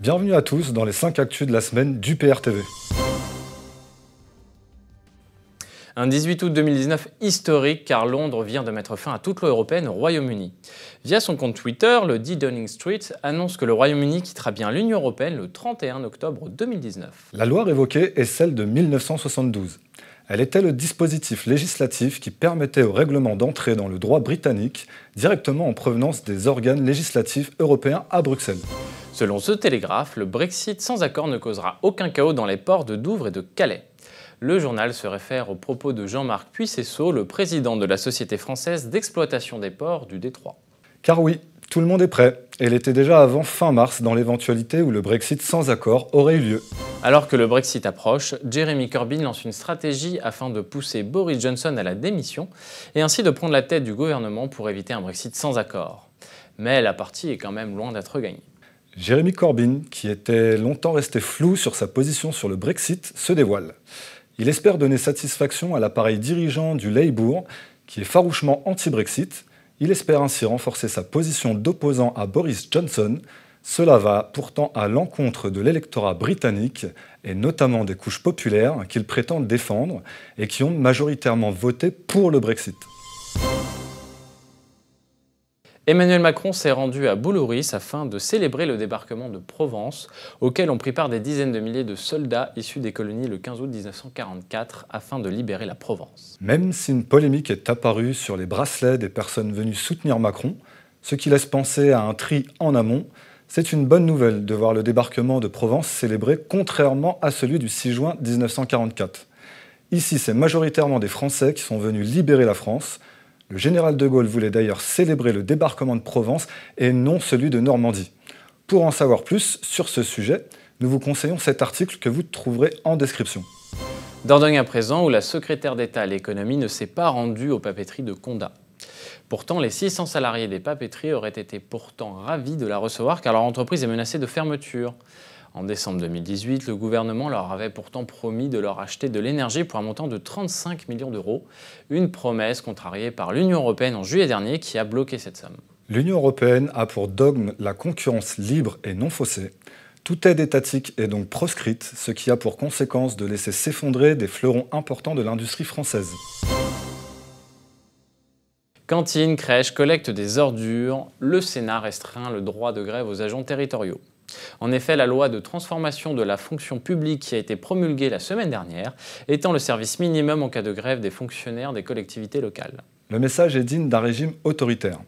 Bienvenue à tous dans les 5 actus de la semaine du PRTV. Un 18 août 2019 historique car Londres vient de mettre fin à toute loi européenne au Royaume-Uni. Via son compte Twitter, le D Downing Street annonce que le Royaume-Uni quittera bien l'Union européenne le 31 octobre 2019. La loi révoquée est celle de 1972. Elle était le dispositif législatif qui permettait au règlement d'entrer dans le droit britannique directement en provenance des organes législatifs européens à Bruxelles. Selon ce télégraphe, le Brexit sans accord ne causera aucun chaos dans les ports de Douvres et de Calais. Le journal se réfère aux propos de Jean-Marc Puissesseau, le président de la Société française d'exploitation des ports du Détroit. Car oui, tout le monde est prêt, Elle était déjà avant fin mars dans l'éventualité où le Brexit sans accord aurait eu lieu. Alors que le Brexit approche, Jeremy Corbyn lance une stratégie afin de pousser Boris Johnson à la démission et ainsi de prendre la tête du gouvernement pour éviter un Brexit sans accord. Mais la partie est quand même loin d'être gagnée. Jeremy Corbyn, qui était longtemps resté flou sur sa position sur le Brexit, se dévoile. Il espère donner satisfaction à l'appareil dirigeant du Labour, qui est farouchement anti-Brexit. Il espère ainsi renforcer sa position d'opposant à Boris Johnson. Cela va pourtant à l'encontre de l'électorat britannique, et notamment des couches populaires qu'il prétend défendre, et qui ont majoritairement voté pour le Brexit. Emmanuel Macron s'est rendu à Boulouris afin de célébrer le débarquement de Provence, auquel on pris part des dizaines de milliers de soldats issus des colonies le 15 août 1944 afin de libérer la Provence. Même si une polémique est apparue sur les bracelets des personnes venues soutenir Macron, ce qui laisse penser à un tri en amont, c'est une bonne nouvelle de voir le débarquement de Provence célébré contrairement à celui du 6 juin 1944. Ici, c'est majoritairement des Français qui sont venus libérer la France, le général de Gaulle voulait d'ailleurs célébrer le débarquement de Provence et non celui de Normandie. Pour en savoir plus sur ce sujet, nous vous conseillons cet article que vous trouverez en description. Dordogne à présent, où la secrétaire d'État à l'économie ne s'est pas rendue aux papeteries de Condat. Pourtant, les 600 salariés des papeteries auraient été pourtant ravis de la recevoir car leur entreprise est menacée de fermeture. En décembre 2018, le gouvernement leur avait pourtant promis de leur acheter de l'énergie pour un montant de 35 millions d'euros, une promesse contrariée par l'Union européenne en juillet dernier qui a bloqué cette somme. L'Union européenne a pour dogme la concurrence libre et non faussée. Toute aide étatique est donc proscrite, ce qui a pour conséquence de laisser s'effondrer des fleurons importants de l'industrie française. Cantines, crèches, collecte des ordures, le Sénat restreint le droit de grève aux agents territoriaux. En effet, la loi de transformation de la fonction publique qui a été promulguée la semaine dernière étend le service minimum en cas de grève des fonctionnaires des collectivités locales. Le message est digne d'un régime autoritaire.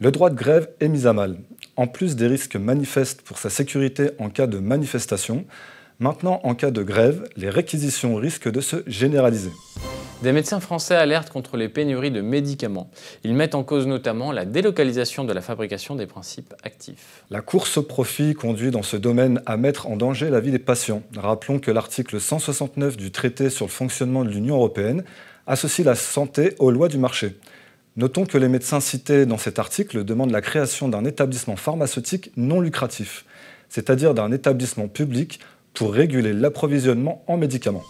Le droit de grève est mis à mal. En plus des risques manifestes pour sa sécurité en cas de manifestation, maintenant en cas de grève, les réquisitions risquent de se généraliser. Des médecins français alertent contre les pénuries de médicaments. Ils mettent en cause notamment la délocalisation de la fabrication des principes actifs. La course au profit conduit dans ce domaine à mettre en danger la vie des patients. Rappelons que l'article 169 du traité sur le fonctionnement de l'Union européenne associe la santé aux lois du marché. Notons que les médecins cités dans cet article demandent la création d'un établissement pharmaceutique non lucratif, c'est-à-dire d'un établissement public pour réguler l'approvisionnement en médicaments.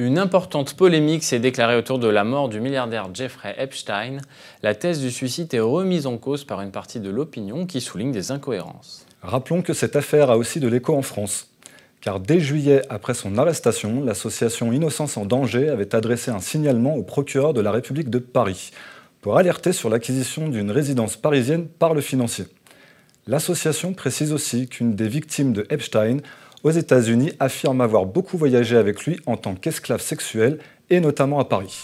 Une importante polémique s'est déclarée autour de la mort du milliardaire Jeffrey Epstein. La thèse du suicide est remise en cause par une partie de l'opinion qui souligne des incohérences. Rappelons que cette affaire a aussi de l'écho en France. Car dès juillet, après son arrestation, l'association Innocence en danger avait adressé un signalement au procureur de la République de Paris pour alerter sur l'acquisition d'une résidence parisienne par le financier. L'association précise aussi qu'une des victimes de Epstein aux États-Unis affirme avoir beaucoup voyagé avec lui en tant qu'esclave sexuel, et notamment à Paris.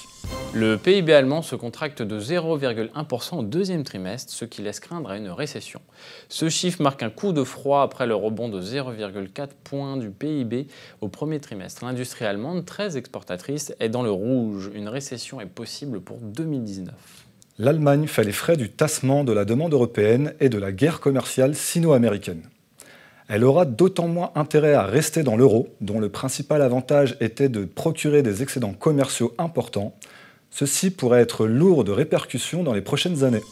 Le PIB allemand se contracte de 0,1% au deuxième trimestre, ce qui laisse craindre à une récession. Ce chiffre marque un coup de froid après le rebond de 0,4 points du PIB au premier trimestre. L'industrie allemande, très exportatrice, est dans le rouge. Une récession est possible pour 2019. L'Allemagne fait les frais du tassement de la demande européenne et de la guerre commerciale sino-américaine. Elle aura d'autant moins intérêt à rester dans l'euro, dont le principal avantage était de procurer des excédents commerciaux importants. Ceci pourrait être lourd de répercussions dans les prochaines années.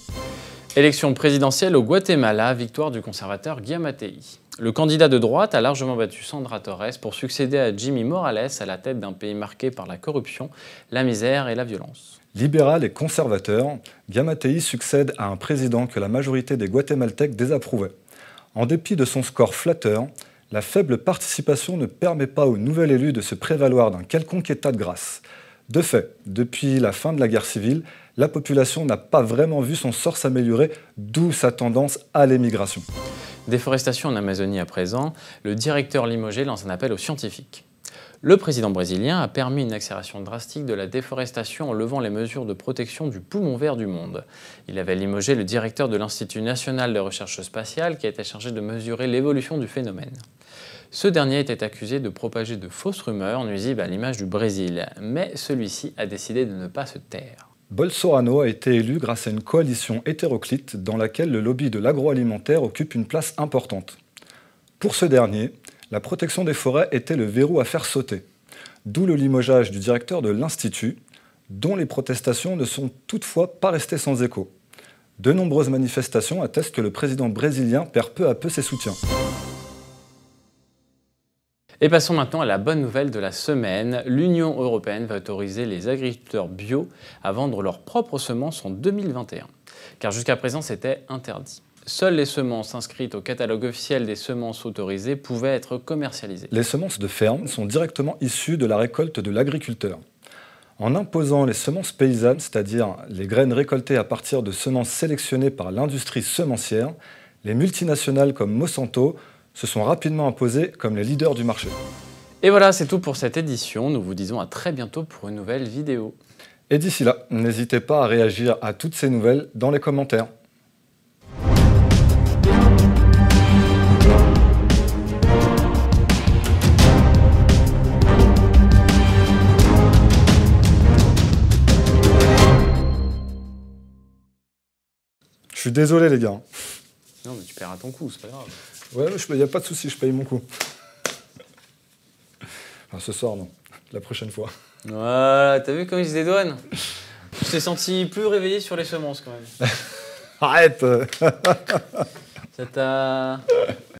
Élection présidentielle au Guatemala, victoire du conservateur Guillaume Le candidat de droite a largement battu Sandra Torres pour succéder à Jimmy Morales à la tête d'un pays marqué par la corruption, la misère et la violence. Libéral et conservateur, Guillaume succède à un président que la majorité des Guatémaltèques désapprouvait. En dépit de son score flatteur, la faible participation ne permet pas au nouvel élu de se prévaloir d'un quelconque état de grâce. De fait, depuis la fin de la guerre civile, la population n'a pas vraiment vu son sort s'améliorer, d'où sa tendance à l'émigration. Déforestation en Amazonie à présent, le directeur Limogé lance un appel aux scientifiques. Le président brésilien a permis une accélération drastique de la déforestation en levant les mesures de protection du poumon vert du monde. Il avait limogé le directeur de l'Institut national de recherche spatiale qui était chargé de mesurer l'évolution du phénomène. Ce dernier était accusé de propager de fausses rumeurs nuisibles à l'image du Brésil, mais celui-ci a décidé de ne pas se taire. Bolsonaro a été élu grâce à une coalition hétéroclite dans laquelle le lobby de l'agroalimentaire occupe une place importante. Pour ce dernier, la protection des forêts était le verrou à faire sauter, d'où le limogeage du directeur de l'Institut, dont les protestations ne sont toutefois pas restées sans écho. De nombreuses manifestations attestent que le président brésilien perd peu à peu ses soutiens. Et passons maintenant à la bonne nouvelle de la semaine. L'Union européenne va autoriser les agriculteurs bio à vendre leurs propres semences en 2021, car jusqu'à présent c'était interdit. Seules les semences inscrites au catalogue officiel des semences autorisées pouvaient être commercialisées. Les semences de ferme sont directement issues de la récolte de l'agriculteur. En imposant les semences paysannes, c'est-à-dire les graines récoltées à partir de semences sélectionnées par l'industrie semencière, les multinationales comme Monsanto se sont rapidement imposées comme les leaders du marché. Et voilà, c'est tout pour cette édition. Nous vous disons à très bientôt pour une nouvelle vidéo. Et d'ici là, n'hésitez pas à réagir à toutes ces nouvelles dans les commentaires. Je suis désolé, les gars. Non, mais tu perds ton coup, c'est pas grave. Ouais, il n'y a pas de souci, je paye mon coup. Enfin, ce soir, non. La prochaine fois. Voilà, t'as vu comme il se dédouane Je t'ai senti plus réveillé sur les semences, quand même. Arrête Ça t'a...